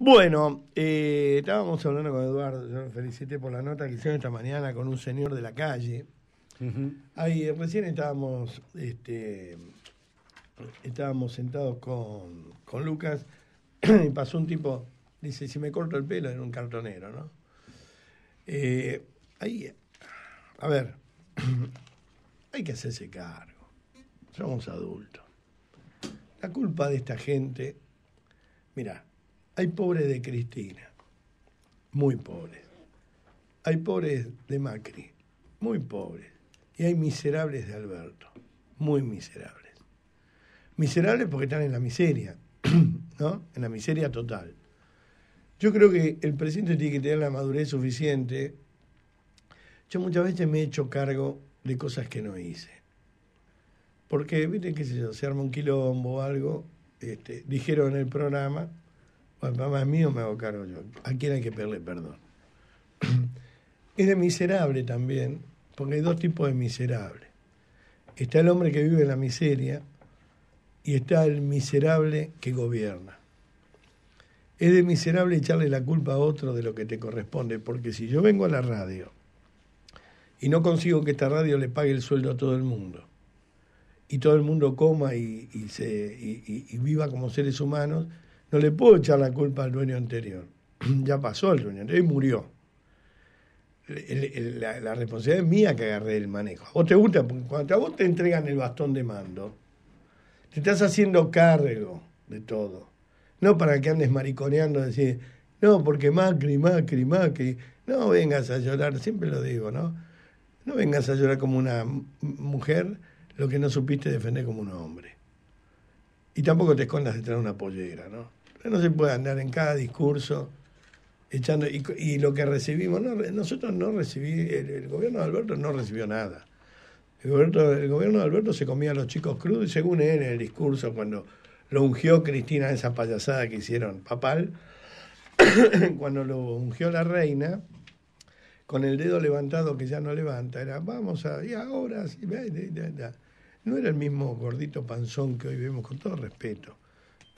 Bueno, eh, estábamos hablando con Eduardo, yo felicité por la nota que hicieron esta mañana con un señor de la calle. Ahí eh, recién estábamos, este, estábamos sentados con, Lucas y pasó un tipo, dice, si me corto el pelo en un cartonero, ¿no? Eh, ahí, a ver, hay que hacerse cargo, somos adultos. La culpa de esta gente, mirá, hay pobres de Cristina, muy pobres. Hay pobres de Macri, muy pobres. Y hay miserables de Alberto, muy miserables. Miserables porque están en la miseria, ¿no? En la miseria total. Yo creo que el presidente tiene que tener la madurez suficiente. Yo muchas veces me he hecho cargo de cosas que no hice. Porque, viste, qué sé yo, se arma un quilombo o algo, este, dijeron en el programa, bueno, mamá es mío, me hago cargo yo. ¿A quién hay que pedirle perdón? Es de miserable también, porque hay dos tipos de miserable. Está el hombre que vive en la miseria y está el miserable que gobierna. Es de miserable echarle la culpa a otro de lo que te corresponde, porque si yo vengo a la radio y no consigo que esta radio le pague el sueldo a todo el mundo, y todo el mundo coma y, se, y viva como seres humanos, no le puedo echar la culpa al dueño anterior. ya pasó el dueño anterior y murió. la, responsabilidad es mía que agarré el manejo. A vos te gusta, porque cuando a vos te entregan el bastón de mando, te estás haciendo cargo de todo. No para que andes mariconeando, decir, no, porque Macri, Macri, Macri. No vengas a llorar, siempre lo digo, ¿no? No vengas a llorar como una mujer lo que no supiste defender como un hombre. Y tampoco te escondas detrás de una pollera, ¿no? no se puede andar en cada discurso echando. Y, lo que recibimos, nosotros no recibimos el, gobierno de Alberto no recibió nada. El gobierno, de Alberto se comía a los chicos crudos y según él en el discurso cuando lo ungió Cristina esa payasada que hicieron papal, cuando lo ungió la reina, con el dedo levantado que ya no levanta, era vamos a, y ahora, no era el mismo gordito panzón que hoy vemos con todo respeto.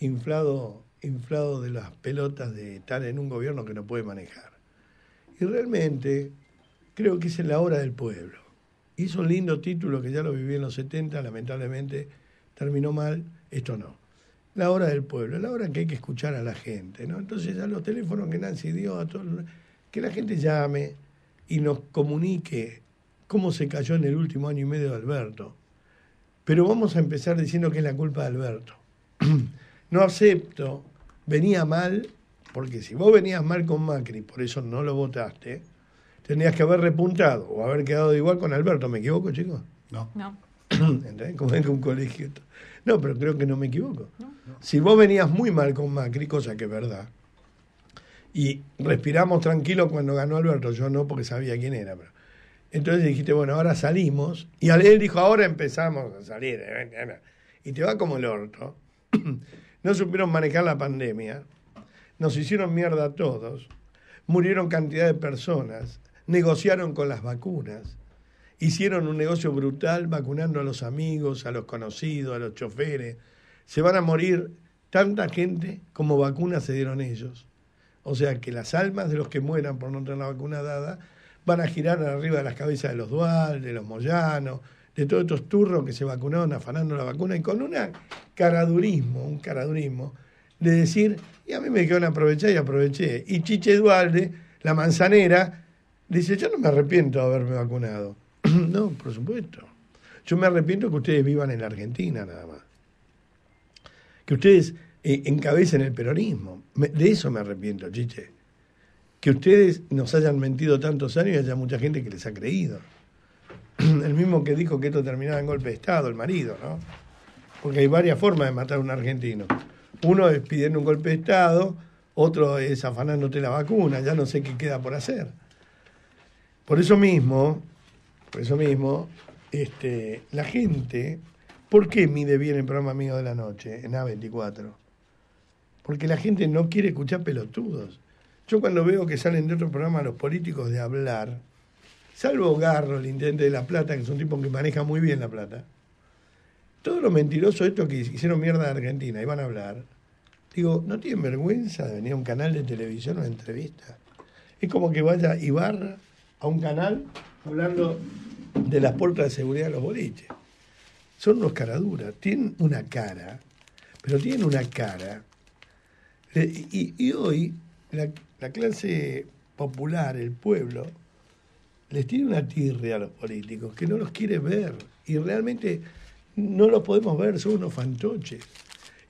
inflado, inflado de las pelotas de estar en un gobierno que no puede manejar. Y realmente creo que es en la hora del pueblo. Hizo un lindo título que ya lo viví en los 70, lamentablemente terminó mal, esto no. La hora del pueblo, la hora en que hay que escuchar a la gente, ¿no? Entonces ya los teléfonos que Nancy dio, a todos, que la gente llame y nos comunique cómo se cayó en el último año y medio de Alberto. Pero vamos a empezar diciendo que es la culpa de Alberto. no acepto, venía mal, porque si vos venías mal con Macri, por eso no lo votaste, tenías que haber repuntado o haber quedado igual con Alberto. ¿Me equivoco, chicos? No. No. ¿Entendés? Como en un colegio. No, pero creo que no me equivoco. Si vos venías muy mal con Macri, cosa que es verdad, y respiramos tranquilo cuando ganó Alberto, yo no porque sabía quién era, Entonces dijiste, bueno, ahora salimos. Y él dijo, ahora empezamos a salir. Eh, eh, eh, y te va como el orto. no supieron manejar la pandemia, nos hicieron mierda a todos, murieron cantidad de personas, negociaron con las vacunas, hicieron un negocio brutal vacunando a los amigos, a los conocidos, a los choferes. Se van a morir tanta gente como vacunas se dieron ellos. O sea que las almas de los que mueran por no tener la vacuna dada van a girar arriba de las cabezas de los Dual, de los Moyano de todos estos turros que se vacunaron afanando la vacuna y con un caradurismo, un caradurismo, de decir, y a mí me quedaron aprovechar y aproveché. Y Chiche Dualde, la manzanera, dice, yo no me arrepiento de haberme vacunado. no, por supuesto. Yo me arrepiento que ustedes vivan en la Argentina nada más. Que ustedes eh, encabecen el peronismo. de eso me arrepiento, Chiche. Que ustedes nos hayan mentido tantos años y haya mucha gente que les ha creído. el mismo que dijo que esto terminaba en golpe de Estado, el marido, ¿no? Porque hay varias formas de matar a un argentino. Uno es pidiendo un golpe de Estado, otro es afanándote la vacuna, ya no sé qué queda por hacer. Por eso mismo, por eso mismo, este, la gente, ¿por qué mide bien el programa Amigo de la Noche en A24? Porque la gente no quiere escuchar pelotudos. Yo cuando veo que salen de otro programa los políticos de hablar, salvo Garro, el intendente de La Plata, que es un tipo que maneja muy bien La Plata, todo lo mentiroso esto que hicieron mierda en Argentina, y van a hablar, digo, ¿no tienen vergüenza de venir a un canal de televisión a una entrevista? Es como que vaya Ibarra a un canal hablando de las puertas de seguridad de los boliches. Son unos caraduras, tienen una cara, pero tienen una cara. Y, hoy la clase popular, el pueblo, les tiene una tirria a los políticos, que no los quiere ver. Y realmente no los podemos ver, son unos fantoches.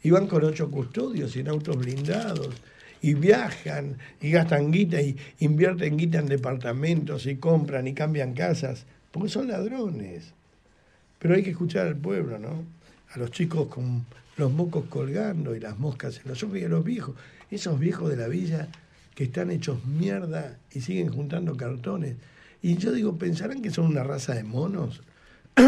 Y van con ocho custodios y en autos blindados. Y viajan y gastan guita y invierten guita en departamentos y compran y cambian casas. Porque son ladrones. Pero hay que escuchar al pueblo, ¿no? A los chicos con los mocos colgando y las moscas en los ojos y a los viejos. Esos viejos de la villa que están hechos mierda y siguen juntando cartones y yo digo, ¿pensarán que son una raza de monos?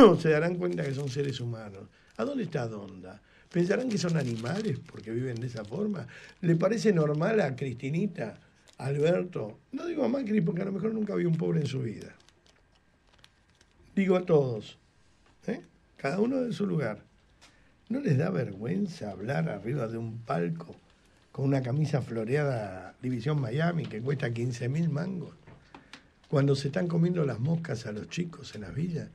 ¿O se darán cuenta que son seres humanos? ¿A dónde está Donda? ¿Pensarán que son animales porque viven de esa forma? ¿Le parece normal a Cristinita, Alberto? No digo a Macri porque a lo mejor nunca vio un pobre en su vida. Digo a todos, ¿eh? cada uno en su lugar. ¿No les da vergüenza hablar arriba de un palco con una camisa floreada División Miami que cuesta quince mil mangos? cuando se están comiendo las moscas a los chicos en la villas,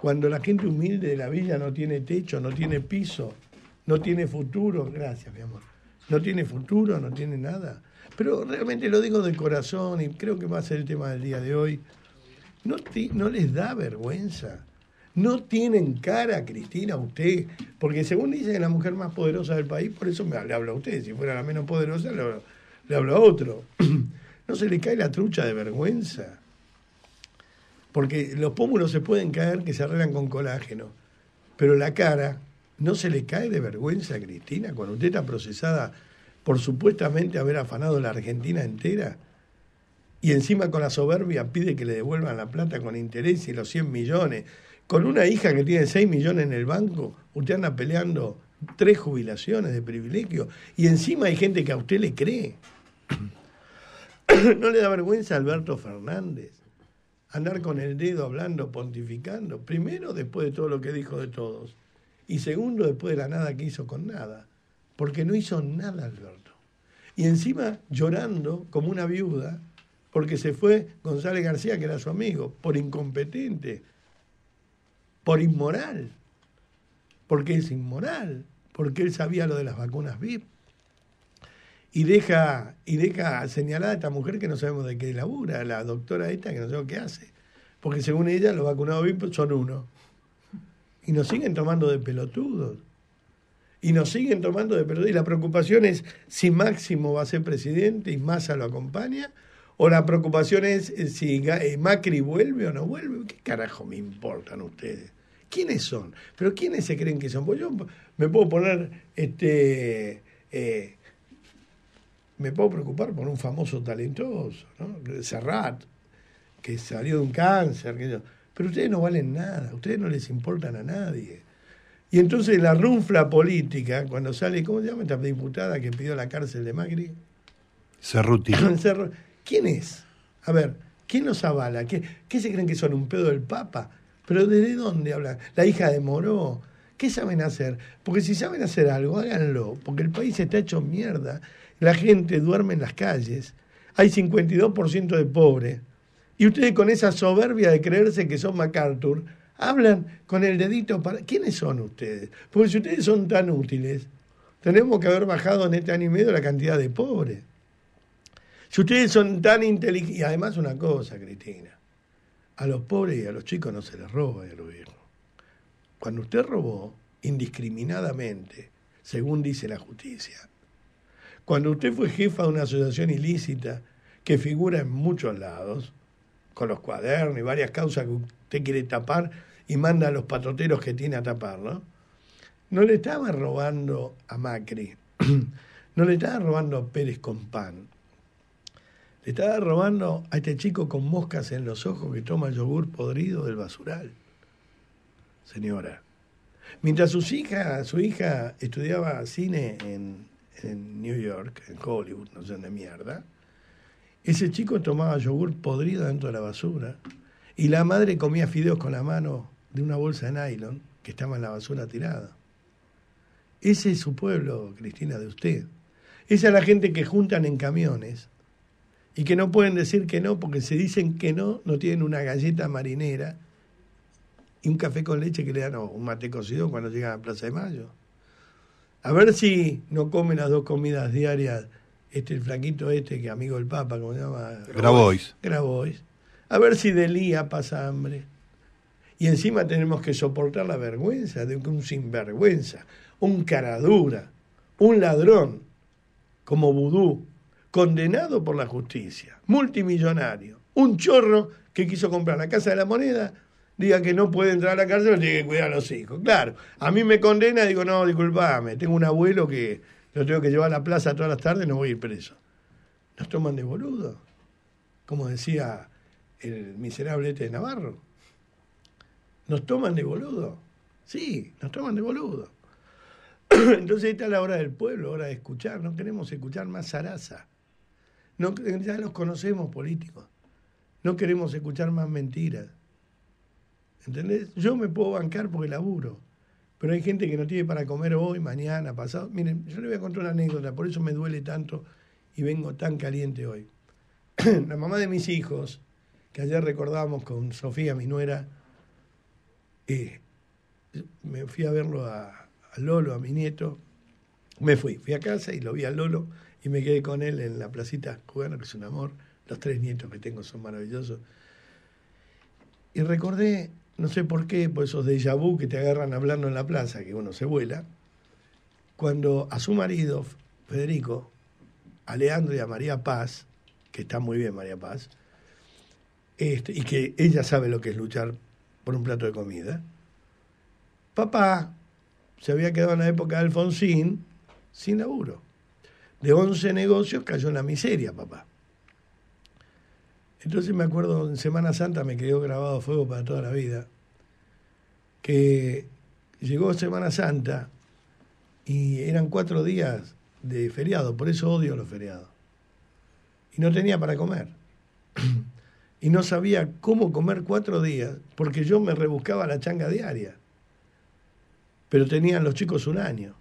cuando la gente humilde de la villa no tiene techo, no tiene piso, no tiene futuro, gracias mi amor, no tiene futuro, no tiene nada. Pero realmente lo digo de corazón y creo que va a ser el tema del día de hoy. No, les da vergüenza. No tienen cara, Cristina, usted. Porque según dice es la mujer más poderosa del país, por eso le hablo a usted. Si fuera la menos poderosa, le hablo a otro. no se le cae la trucha de vergüenza. Porque los pómulos se pueden caer que se arreglan con colágeno, pero la cara no se le cae de vergüenza, Cristina, cuando usted está procesada por supuestamente haber afanado la Argentina entera y encima con la soberbia pide que le devuelvan la plata con interés y los 100 millones. Con una hija que tiene 6 millones en el banco, usted anda peleando tres jubilaciones de privilegio y encima hay gente que a usted le cree. ¿No le da vergüenza a Alberto Fernández andar con el dedo hablando, pontificando? Primero, después de todo lo que dijo de todos. Y segundo, después de la nada que hizo con nada. Porque no hizo nada Alberto. Y encima llorando como una viuda, porque se fue González García, que era su amigo, por incompetente, por inmoral, porque es inmoral, porque él sabía lo de las vacunas VIP, y deja, y deja señalada a esta mujer que no sabemos de qué labura, la doctora esta que no sabemos qué hace. Porque según ella, los vacunados VIP son uno. Y nos siguen tomando de pelotudos. Y nos siguen tomando de pelotudos. Y la preocupación es si Máximo va a ser presidente y Massa lo acompaña. O la preocupación es eh, si eh, Macri vuelve o no vuelve. ¿Qué carajo me importan ustedes? ¿Quiénes son? ¿Pero quiénes se creen que son? Pues yo me puedo poner este, eh, me puedo preocupar por un famoso talentoso, ¿no? Serrat, que salió de un cáncer, que pero ustedes no valen nada, ustedes no les importan a nadie. Y entonces la rufla política, cuando sale, ¿cómo se llama esta diputada que pidió la cárcel de Macri? Cerruti. ¿Quién es? A ver, ¿quién nos avala? ¿Qué, ¿Qué se creen que son un pedo del Papa? ¿Pero de dónde hablan? La hija de Moró. ¿Qué saben hacer? Porque si saben hacer algo, háganlo, porque el país está hecho mierda la gente duerme en las calles, hay 52% de pobres, y ustedes con esa soberbia de creerse que son MacArthur, hablan con el dedito para... ¿Quiénes son ustedes? Porque si ustedes son tan útiles, tenemos que haber bajado en este año y medio la cantidad de pobres. Si ustedes son tan inteligentes... Y además una cosa, Cristina, a los pobres y a los chicos no se les roba el gobierno. Cuando usted robó indiscriminadamente, según dice la justicia, cuando usted fue jefa de una asociación ilícita que figura en muchos lados, con los cuadernos y varias causas que usted quiere tapar y manda a los patroteros que tiene a taparlo, no le estaba robando a Macri, no le estaba robando a Pérez con pan, le estaba robando a este chico con moscas en los ojos que toma yogur podrido del basural. Señora. Mientras su hija, su hija estudiaba cine en, en New York, en Hollywood, no sé dónde mierda, ese chico tomaba yogur podrido dentro de la basura y la madre comía fideos con la mano de una bolsa de nylon que estaba en la basura tirada. Ese es su pueblo, Cristina, de usted. Esa es la gente que juntan en camiones y que no pueden decir que no porque se dicen que no, no tienen una galleta marinera y un café con leche que le dan un mate cocido cuando llegan a Plaza de Mayo. A ver si no come las dos comidas diarias este, el flaquito este, que amigo del Papa, como se llama? Grabois. Grabois. A ver si Delía pasa hambre. Y encima tenemos que soportar la vergüenza de un sinvergüenza, un caradura, un ladrón, como vudú, condenado por la justicia, multimillonario, un chorro que quiso comprar la Casa de la Moneda diga que no puede entrar a la cárcel, tiene que cuidar a los hijos. Claro, a mí me condena, digo, no, disculpame, tengo un abuelo que lo tengo que llevar a la plaza todas las tardes, no voy a ir preso. Nos toman de boludo, como decía el miserable este de Navarro. Nos toman de boludo, sí, nos toman de boludo. Entonces está la hora del pueblo, hora de escuchar, no queremos escuchar más zaraza. ya los conocemos políticos, no queremos escuchar más mentiras ¿Entendés? Yo me puedo bancar porque laburo. Pero hay gente que no tiene para comer hoy, mañana, pasado. Miren, yo les voy a contar una anécdota, por eso me duele tanto y vengo tan caliente hoy. la mamá de mis hijos, que ayer recordábamos con Sofía, mi nuera, eh, me fui a verlo a, a, Lolo, a mi nieto. Me fui, fui a casa y lo vi a Lolo y me quedé con él en la placita cubana, que es un amor. Los tres nietos que tengo son maravillosos. Y recordé no sé por qué, por pues esos déjà vu que te agarran hablando en la plaza, que uno se vuela, cuando a su marido, Federico, a Leandro y a María Paz, que está muy bien María Paz, este, y que ella sabe lo que es luchar por un plato de comida, papá se había quedado en la época de Alfonsín sin laburo. De 11 negocios cayó en la miseria, papá. Entonces me acuerdo en Semana Santa me quedó grabado fuego para toda la vida, que llegó Semana Santa y eran cuatro días de feriado, por eso odio los feriados. Y no tenía para comer. y no sabía cómo comer cuatro días, porque yo me rebuscaba la changa diaria. Pero tenían los chicos un año.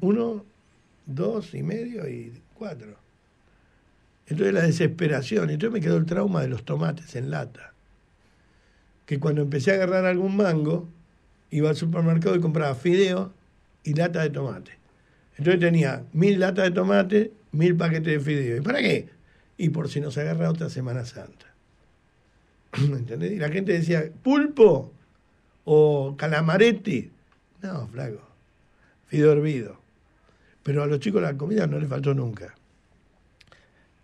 Uno, dos y medio y cuatro. Entonces la desesperación, entonces me quedó el trauma de los tomates en lata. Que cuando empecé a agarrar algún mango, iba al supermercado y compraba fideo y lata de tomate. Entonces tenía mil latas de tomate, mil paquetes de fideo. ¿Y para qué? Y por si nos agarra otra Semana Santa. ¿Entendés? Y la gente decía, pulpo o calamaretti. No, flaco, fideo hervido. Pero a los chicos la comida no les faltó nunca.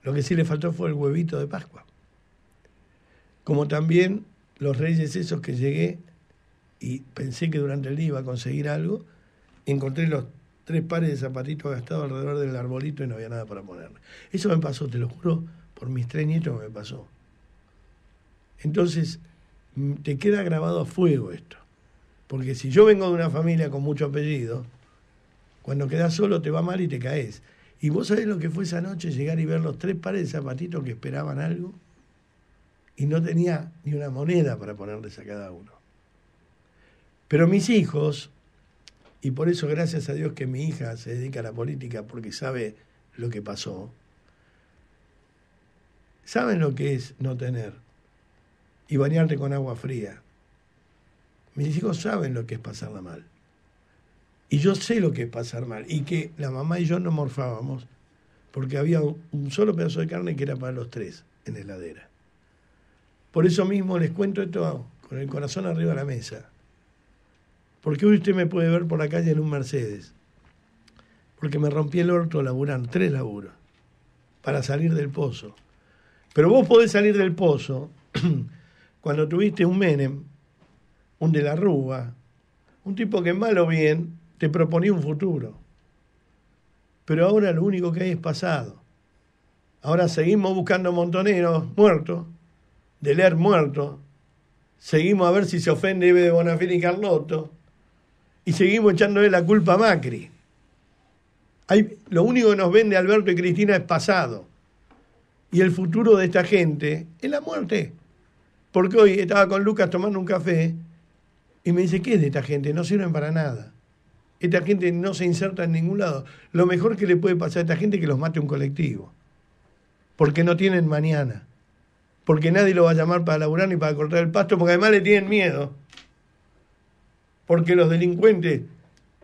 Lo que sí le faltó fue el huevito de Pascua. Como también los reyes esos que llegué y pensé que durante el día iba a conseguir algo, encontré los tres pares de zapatitos gastados alrededor del arbolito y no había nada para ponerle. Eso me pasó, te lo juro, por mis tres nietos me pasó. Entonces, mm, te queda grabado a fuego esto. Porque si yo vengo de una familia con mucho apellido, cuando quedas solo te va mal y te caes. Y vos sabés lo que fue esa noche llegar y ver los tres pares de zapatitos que esperaban algo y no tenía ni una moneda para ponerles a cada uno. Pero mis hijos, y por eso gracias a Dios que mi hija se dedica a la política porque sabe lo que pasó, saben lo que es no tener y bañarte con agua fría. Mis hijos saben lo que es pasarla mal. Y yo sé lo que es pasar mal. Y que la mamá y yo no morfábamos, porque había un solo pedazo de carne que era para los tres en la heladera. Por eso mismo les cuento esto con el corazón arriba de la mesa. Porque hoy usted me puede ver por la calle en un Mercedes. Porque me rompí el orto laburando, tres laburos, para salir del pozo. Pero vos podés salir del pozo cuando tuviste un Menem, un de la Rúa, un tipo que mal o bien te proponía un futuro. Pero ahora lo único que hay es pasado. Ahora seguimos buscando montoneros muertos, leer muerto, seguimos a ver si se ofende Ibe de Bonafini y Carlotto, y seguimos echándole la culpa a Macri. lo único que nos vende Alberto y Cristina es pasado. Y el futuro de esta gente es la muerte. Porque hoy estaba con Lucas tomando un café y me dice, ¿qué es de esta gente? No sirven para nada. Esta gente no se inserta en ningún lado. Lo mejor que le puede pasar a esta gente es que los mate un colectivo. Porque no tienen mañana. Porque nadie lo va a llamar para laburar ni para cortar el pasto, porque además le tienen miedo. Porque los delincuentes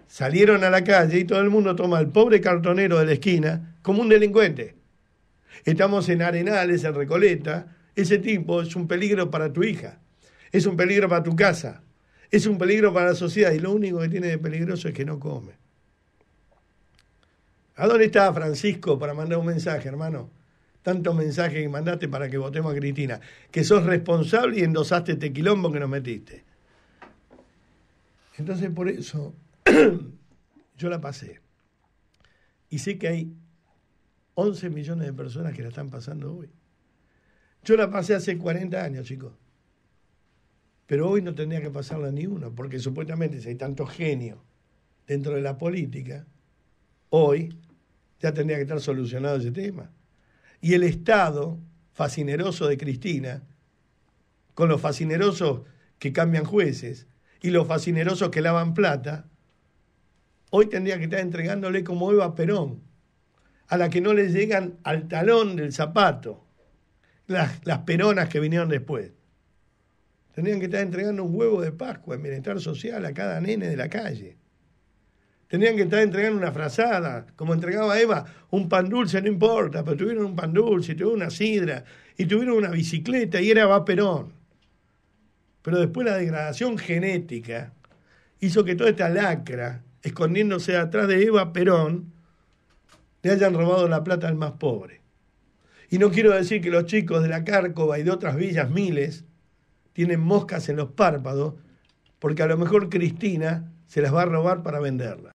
salieron a la calle y todo el mundo toma al pobre cartonero de la esquina como un delincuente. Estamos en Arenales, en Recoleta. Ese tipo es un peligro para tu hija. Es un peligro para tu casa es un peligro para la sociedad y lo único que tiene de peligroso es que no come. ¿A dónde está Francisco para mandar un mensaje, hermano? Tantos mensajes que mandaste para que votemos a Cristina. Que sos responsable y endosaste este quilombo que nos metiste. Entonces, por eso, yo la pasé. Y sé que hay 11 millones de personas que la están pasando hoy. Yo la pasé hace 40 años, chicos. Pero hoy no tendría que pasarla ni una, porque supuestamente si hay tanto genio dentro de la política, hoy ya tendría que estar solucionado ese tema. Y el Estado fascineroso de Cristina, con los fascinerosos que cambian jueces y los fascinerosos que lavan plata, hoy tendría que estar entregándole como Eva Perón, a la que no le llegan al talón del zapato las, las peronas que vinieron después. Tenían que estar entregando un huevo de Pascua en bienestar social a cada nene de la calle. Tenían que estar entregando una frazada, como entregaba Eva, un pan dulce, no importa, pero tuvieron un pan dulce, tuvieron una sidra, y tuvieron una bicicleta, y era Perón. Pero después la degradación genética hizo que toda esta lacra, escondiéndose atrás de Eva Perón, le hayan robado la plata al más pobre. Y no quiero decir que los chicos de la Cárcova y de otras villas miles tienen moscas en los párpados porque a lo mejor Cristina se las va a robar para venderla.